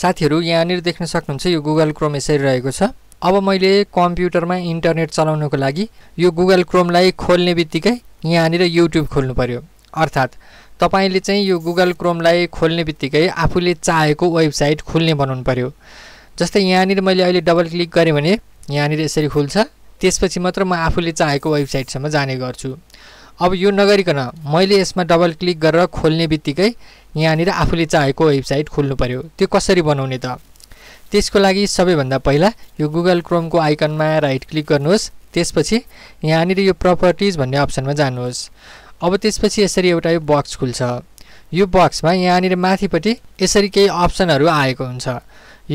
साथीहरू यहाँनिर देख्न सक्नुहुन्छ यो गुगल क्रोम यसरी रहेको छ अब मैले कम्प्युटरमा इन्टरनेट चलाउनुको लागि यो गुगल क्रोमलाई खोल्ने बित्तिकै यहाँनिर युट्युब खोल्नु पऱ्यो अर्थात् तपाईँले चाहिँ यो गुगल क्रोमलाई खोल्ने बित्तिकै आफूले चाहेको वेबसाइट खोल्ने बनाउनु पऱ्यो जस्तै यहाँनिर मैले अहिले डबल क्लिक गरेँ भने यहाँनिर यसरी खुल्छ त्यसपछि मात्र म आफूले चाहेको वेबसाइटसम्म जाने गर्छु अब यो नगरिकन मैले यसमा डबल क्लिक गरेर खोल्ने बित्तिकै यहाँनिर आफूले चाहेको वेबसाइट खोल्नु पऱ्यो त्यो कसरी बनाउने त त्यसको लागि सबैभन्दा पहिला यो गुगल क्रोमको आइकनमा राइट क्लिक गर्नुहोस् त्यसपछि यहाँनिर यो प्रपर्टिज भन्ने अप्सनमा जानुहोस् अब त्यसपछि यसरी एउटा यो बक्स खुल्छ यो बक्समा यहाँनिर माथिपट्टि यसरी केही अप्सनहरू आएको हुन्छ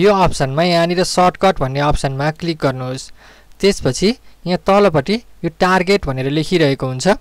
यो अप्सनमा यहाँनिर सर्टकट भन्ने अप्सनमा क्लिक गर्नुहोस् त्यसपछि यहाँ तलपट्टि यो टार्गेट भनेर लेखिरहेको हुन्छ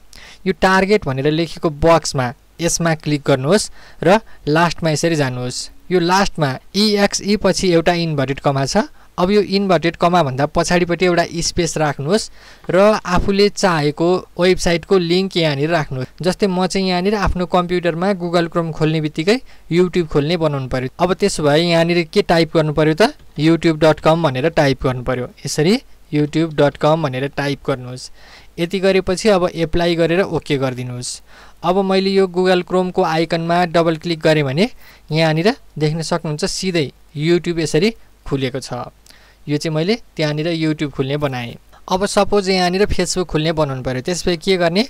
यो टार्गेट भनेर लेखेको बक्समा यसमा क्लिक गर्नुहोस् र लास्टमा यसरी जानुहोस् यो लास्टमा इएक्सई पछि एउटा इन्भर्टेड कमा छ अब यो इन्भर्टेड कमाभन्दा पछाडिपट्टि एउटा स्पेस राख्नुहोस् र आफूले चाहेको वेबसाइटको लिङ्क यहाँनिर राख्नुहोस् जस्तै म चाहिँ यहाँनिर आफ्नो कम्प्युटरमा गुगल क्रोम खोल्ने बित्तिकै युट्युब खोल्ने बनाउनु पऱ्यो अब त्यसो भए यहाँनिर के टाइप गर्नु पऱ्यो त युट्युब डट कम भनेर टाइप गर्नु पऱ्यो यसरी युट्युब डट कम भनेर टाइप गर्नुहोस् यति गरेपछि अब एप्लाई गरेर ओके गरिदिनुहोस् अब मैले यो गुगल क्रोमको आइकनमा डबल क्लिक गरेँ भने यहाँनिर देख्न सक्नुहुन्छ सिधै युट्युब यसरी खुलेको छ यो चाहिँ मैले त्यहाँनिर युट्युब खुल्ने बनाएँ अब सपोज यहाँनिर फेसबुक खुल्ने बनाउनु पऱ्यो त्यसपछि के गर्ने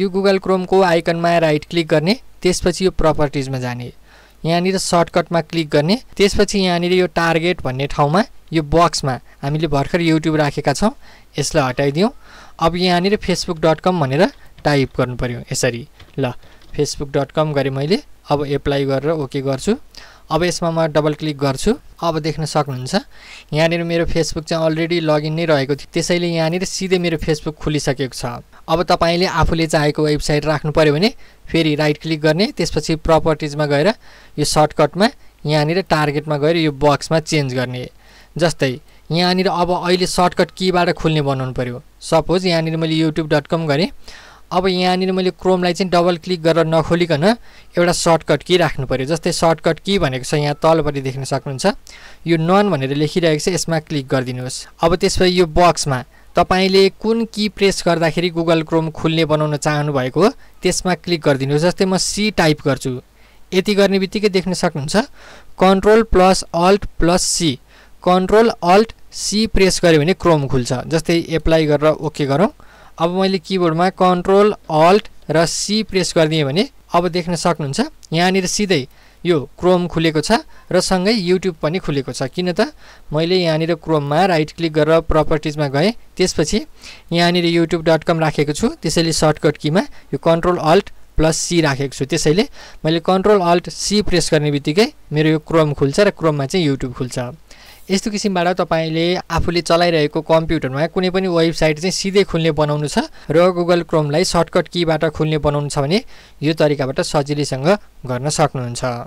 यो गुगल क्रोमको आइकनमा राइट क्लिक गर्ने त्यसपछि यो प्रपर्टिजमा जाने यहाँनिर सर्टकटमा क्लिक गर्ने त्यसपछि यहाँनिर यो टार्गेट भन्ने ठाउँमा यो बक्समा हामीले भर्खर युट्युब राखेका छौँ यसलाई हटाइदिउँ अब यहाँनिर फेसबुक डट कम भनेर टाइप गर्नु पऱ्यो यसरी ल फेसबुक डट कम गरेँ मैले अब एप्लाई गरेर ओके गर्छु अब यसमा म डबल क्लिक गर्छु अब देख्न सक्नुहुन्छ यहाँनिर मेरो फेसबुक चाहिँ अलरेडी लगइन नै रहेको थियो त्यसैले यहाँनिर सिधै मेरो फेसबुक खुलिसकेको छ अब तपाईँले आफूले चाहेको वेबसाइट राख्नु पऱ्यो भने फेरि राइट क्लिक गर्ने त्यसपछि प्रपर्टिजमा गएर यो सर्टकटमा यहाँनिर टार्गेटमा गएर यो बक्समा चेन्ज गर्ने जस्तै यहाँनिर अब अहिले सर्टकट कीबाट खुल्ने बनाउनु पऱ्यो सपोज यहाँनिर मैले युट्युब डट कम गरेँ अब यहाँनिर मैले क्रोमलाई चाहिँ डबल क्लिक गरेर नखोलिकन एउटा सर्टकट की राख्नु पऱ्यो जस्तै सर्टकट की भनेको छ यहाँ तलपट्टि देख्न सक्नुहुन्छ यो नन भनेर लेखिरहेको छ यसमा क्लिक गरिदिनुहोस् अब त्यसपछि यो बक्समा तपाईँले कुन की प्रेस गर्दाखेरि गुगल क्रोम खुल्ने बनाउन चाहनु भएको हो त्यसमा क्लिक गरिदिनुहोस् जस्तै म सी टाइप गर्छु यति गर्ने बित्तिकै देख्न सक्नुहुन्छ control plus alt plus C control alt C press गऱ्यो भने क्रोम खुल्छ जस्तै एप्लाई गरेर ओके गरौँ अब मैले किबोर्डमा कन्ट्रोल अल्ट र सी प्रेस गरिदिएँ भने अब देख्न सक्नुहुन्छ यहाँनिर सिधै यो क्रोम खुलेको छ र सँगै युट्युब पनि खुलेको छ किन त मैले यहाँनिर क्रोममा राइट क्लिक गरेर प्रपर्टिजमा गएँ त्यसपछि यहाँनिर युट्युब डट कम राखेको छु त्यसैले सर्टकट किमा यो कन्ट्रोल अल्ट प्लस सी राखेको छु त्यसैले मैले कन्ट्रोल अल्ट सी प्रेस गर्ने बित्तिकै मेरो यो क्रोम खुल्छ र क्रोममा चाहिँ युट्युब खुल्छ यस्तो किसिमबाट तपाईँले आफूले चलाइरहेको कम्प्युटरमा कुनै पनि वेबसाइट चाहिँ सिधै खुल्ने बनाउनु छ र गुगल क्रोमलाई सर्टकट किबाट खुल्ने बनाउनु छ भने यो तरिकाबाट सजिलैसँग गर्न सक्नुहुन्छ